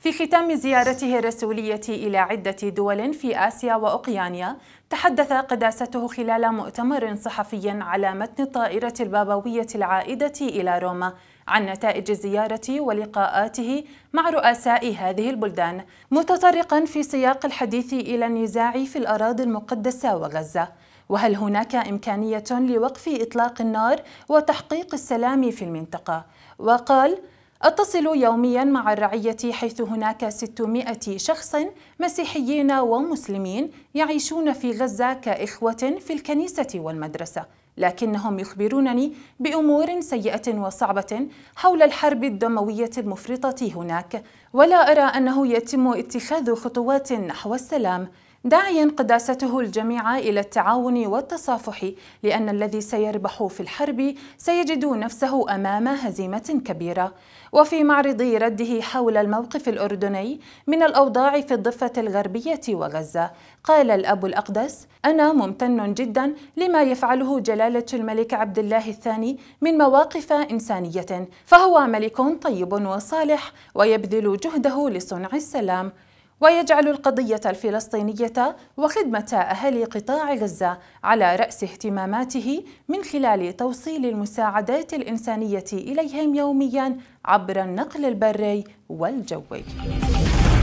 في ختام زيارته الرسولية إلى عدة دول في آسيا وأوقيانيا تحدث قداسته خلال مؤتمر صحفي على متن الطائرة البابوية العائدة إلى روما عن نتائج الزيارة ولقاءاته مع رؤساء هذه البلدان متطرقا في سياق الحديث إلى النزاع في الأراضي المقدسة وغزة وهل هناك إمكانية لوقف إطلاق النار وتحقيق السلام في المنطقة وقال أتصل يوميا مع الرعية حيث هناك 600 شخص مسيحيين ومسلمين يعيشون في غزة كإخوة في الكنيسة والمدرسة لكنهم يخبرونني بأمور سيئة وصعبة حول الحرب الدموية المفرطة هناك ولا أرى أنه يتم اتخاذ خطوات نحو السلام داعيا قداسته الجميع إلى التعاون والتصافح لأن الذي سيربح في الحرب سيجد نفسه أمام هزيمة كبيرة وفي معرض رده حول الموقف الأردني من الأوضاع في الضفة الغربية وغزة قال الأب الأقدس أنا ممتن جدا لما يفعله جلالة الملك عبد الله الثاني من مواقف إنسانية فهو ملك طيب وصالح ويبذل جهده لصنع السلام ويجعل القضية الفلسطينية وخدمة أهل قطاع غزة على رأس اهتماماته من خلال توصيل المساعدات الإنسانية إليهم يومياً عبر النقل البري والجوي.